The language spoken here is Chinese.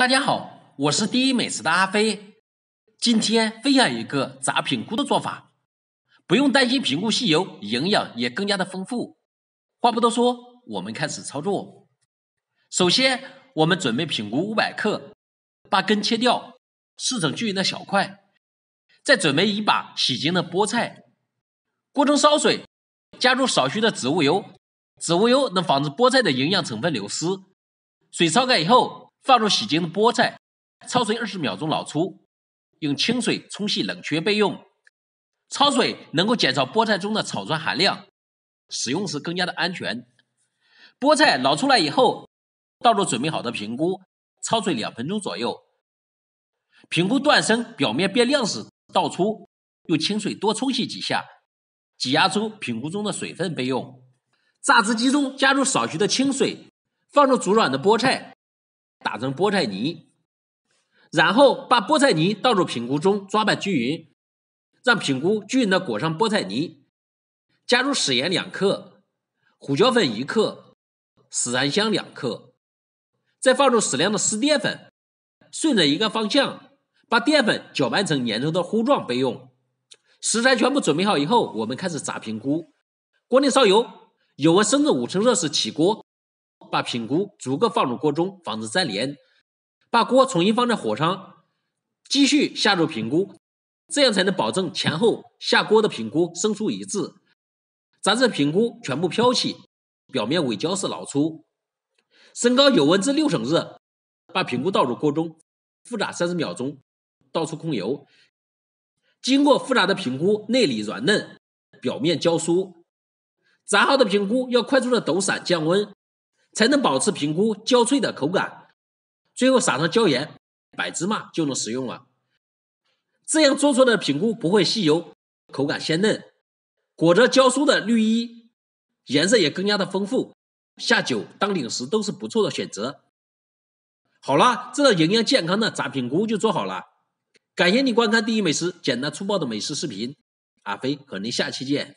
大家好，我是第一美食的阿飞，今天分享一个炸平菇的做法，不用担心平菇吸油，营养也更加的丰富。话不多说，我们开始操作。首先，我们准备平菇五百克，把根切掉，撕成均匀的小块。再准备一把洗净的菠菜。锅中烧水，加入少许的植物油，植物油能防止菠菜的营养成分流失。水烧开以后。放入洗净的菠菜，焯水二十秒钟捞出，用清水冲洗冷却备用。焯水能够减少菠菜中的草酸含量，使用时更加的安全。菠菜捞出来以后，倒入准备好的平菇，焯水两分钟左右。平菇断生、表面变亮时倒出，用清水多冲洗几下，挤压出平菇中的水分备用。榨汁机中加入少许的清水，放入煮软的菠菜。打成菠菜泥，然后把菠菜泥倒入平菇中抓拌均匀，让平菇均匀的裹上菠菜泥。加入食盐两克、胡椒粉一克、十三香两克，再放入适量的湿淀粉，顺着一个方向把淀粉搅拌成粘稠的糊状备用。食材全部准备好以后，我们开始炸平菇。锅内烧油，油温升至五成热时起锅。把平菇逐个放入锅中，防止粘连。把锅重新放在火上，继续下入平菇，这样才能保证前后下锅的平菇生熟一致。炸至平菇全部飘起，表面微焦色老粗，升高油温至六成热，把平菇倒入锅中复炸三十秒钟，倒出控油。经过复炸的平菇内里软嫩，表面焦酥。炸好的平菇要快速的抖散降温。才能保持平菇焦脆的口感，最后撒上椒盐、白芝麻就能食用了。这样做出来的平菇不会吸油，口感鲜嫩，裹着焦酥的绿衣，颜色也更加的丰富。下酒当零食都是不错的选择。好了，这道营养健康的炸平菇就做好了。感谢你观看第一美食简单粗暴的美食视频，阿飞和你下期见。